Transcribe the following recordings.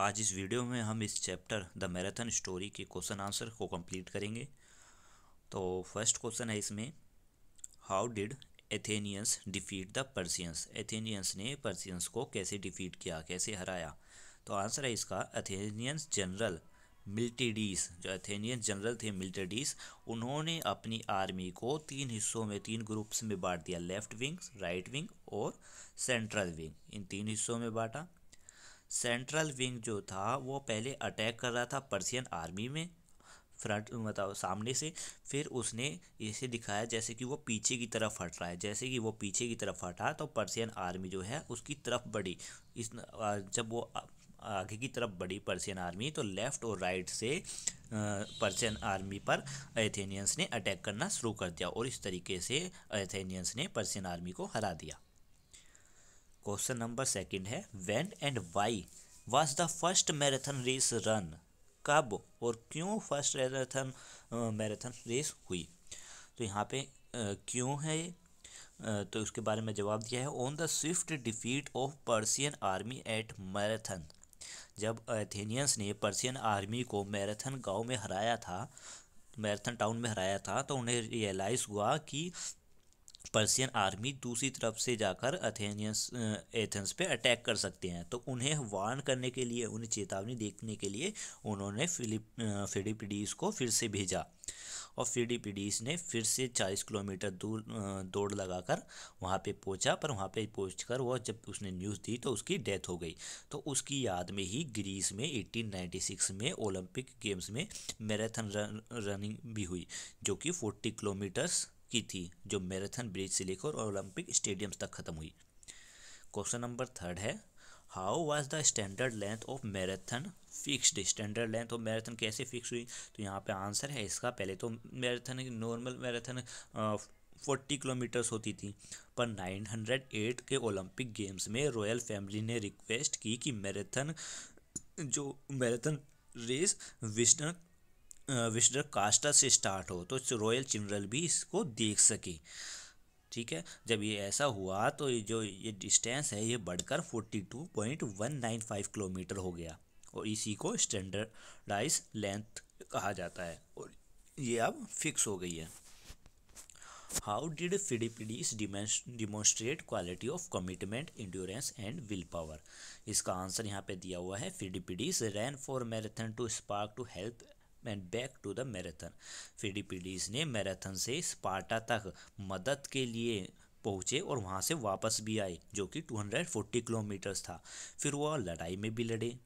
आज इस वीडियो में हम इस चैप्टर द मैराथन स्टोरी के क्वेश्चन आंसर को कंप्लीट करेंगे तो फर्स्ट क्वेश्चन है इसमें how did Athenians defeat the Persians Athenians ने पर्सियंस को कैसे डिफीट किया कैसे हराया तो आंसर है इसका एथेनियंस जनरल मिल्टीडीस जो एथेनियन जनरल थे मिल्टीडीस उन्होंने अपनी आर्मी को तीन हिस्सों में तीन ग्रुप्स में बांट दिया लेफ्ट विंग राइट विंग और सेंट्रल विंग इन तीन हिस्सों में बांटा सेंट्रल विंग जो था वो पहले अटैक कर रहा था पर्सियन आर्मी में फ्रंट मतलब सामने से फिर उसने इसे दिखाया जैसे कि वो पीछे की तरफ हट रहा है जैसे कि वो पीछे की तरफ हटा तो पर्सियन आर्मी जो है उसकी तरफ बढ़ी इस जब वो आगे की तरफ बढ़ी पर्सियन आर्मी तो लेफ़्ट और राइट से पर्सियन आर्मी पर एथेनियंस ने अटैक करना शुरू कर दिया और इस तरीके से एथेनियंस ने पर्सियन आर्मी को हरा दिया क्वेश्चन नंबर सेकंड है when and why was the first marathon race run कब और क्यों फर्स्ट मैराथन मैराथन रेस हुई तो यहाँ पे क्यों है तो उसके बारे में जवाब दिया है on the swift defeat of Persian army at Marathon जब एथेनियंस ने पर्सियन आर्मी को मैराथन गांव में हराया था मैराथन टाउन में हराया था तो उन्हें रियलाइज़ हुआ कि पर्सियन आर्मी दूसरी तरफ से जाकर अथेनियंस एथेंस पे अटैक कर सकते हैं तो उन्हें वार्न करने के लिए उन्हें चेतावनी देखने के लिए उन्होंने फिलिप फिडिपिडीस को फिर से भेजा और फिडिपिडीस ने फिर से चालीस किलोमीटर दूर दौड़ लगाकर वहाँ पे पहुँचा पर वहाँ पे कर वह जब उसने न्यूज़ दी तो उसकी डेथ हो गई तो उसकी याद में ही ग्रीस में 1896 में ओलंपिक गेम्स में मैराथन रन, रनिंग भी हुई जो कि 40 किलोमीटर्स की थी जो मैराथन ब्रिज से लेकर ओलंपिक स्टेडियम्स तक ख़त्म हुई क्वेश्चन नंबर थर्ड है how was the standard length of marathon fixed standard length of marathon कैसे फिक्स हुई तो यहाँ पे आंसर है इसका पहले तो marathon normal marathon forty kilometres होती थी पर 908 के ओलंपिक गेम्स में रॉयल फैमिली ने रिक्वेस्ट की कि मैराथन जो मैराथन रेस विस्टर्न विस्डर कास्टर से स्टार्ट हो तो रॉयल चिमरल भी इसको देख सके ठीक है जब ये ऐसा हुआ तो ये जो ये डिस्टेंस है ये बढ़कर forty two point one nine five kilometre हो गया और इसी को स्टैंडर्डाइज लेंथ कहा जाता है और ये अब फिक्स हो गई है how did Pheidippides demonstrate quality of commitment endurance and will power इसका आंसर यहाँ पे दिया हुआ है Pheidippides ran for marathon to spark to health and back to the marathon Pheidippides ने मैराथन से स्पार्टा तक मदद के लिए पहुँचे और वहाँ से वापस भी आए जो कि 240 किलोमीटर्स था फिर वह लड़ाई में भी लड़े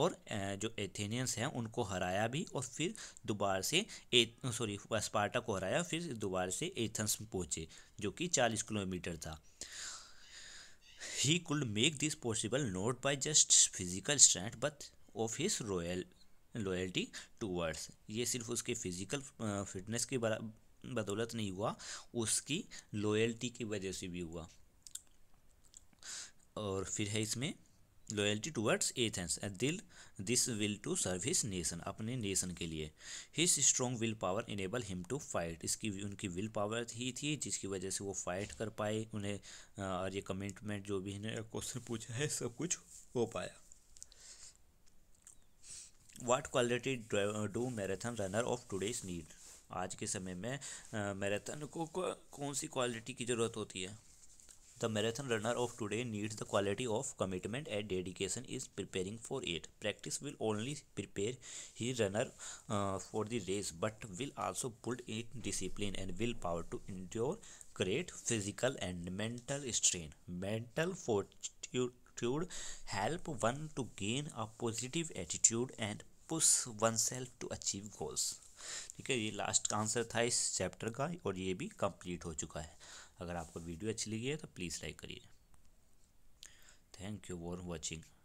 और जो एथेनियंस हैं उनको हराया भी और फिर दोबारा से सॉरी स्पार्टा को हराया फिर दोबारा से एथेंस पहुँचे जो कि 40 किलोमीटर था he could make this possible not by just physical strength but of his royal loyalty towards ये सिर्फ उसके फिजिकल फिटनेस की बदौलत नहीं हुआ उसकी लॉयल्टी की वजह से भी हुआ और फिर है इसमें लॉयल्टी टूवर्ड्स एथेंस दिल this will to serve his nation अपने नेशन के लिए his strong will power enable him to fight इसकी उनकी विल पावर ही थी जिसकी वजह से वो फाइट कर पाए उन्हें और ये कमिटमेंट जो भी इन्हें क्वेश्चन पूछा है सब कुछ हो पाया what quality do marathon runner of today's need आज के समय में मैराथन को कौन सी क्वालिटी की ज़रूरत होती है the marathon runner of today needs the quality of commitment and dedication is preparing for it practice will only prepare he runner for the race but will also pulled it discipline and will power to endure great physical and mental strain mental fortitude attitude help one to gain a positive attitude and push oneself to achieve goals ठीक है ये last का answer था इस chapter का और ये भी कंप्लीट हो चुका है अगर आपको वीडियो अच्छी लगी है तो प्लीज़ लाइक करिए थैंक यू फॉर वॉचिंग